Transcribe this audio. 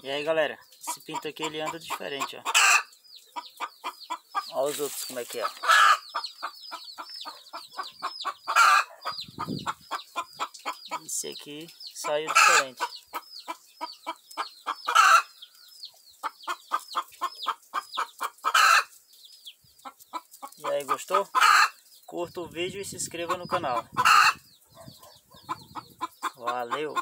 E aí, galera, esse pinto aqui, ele anda diferente, ó. Olha os outros como é que é. Esse aqui saiu diferente. E aí, gostou? Curta o vídeo e se inscreva no canal. Valeu!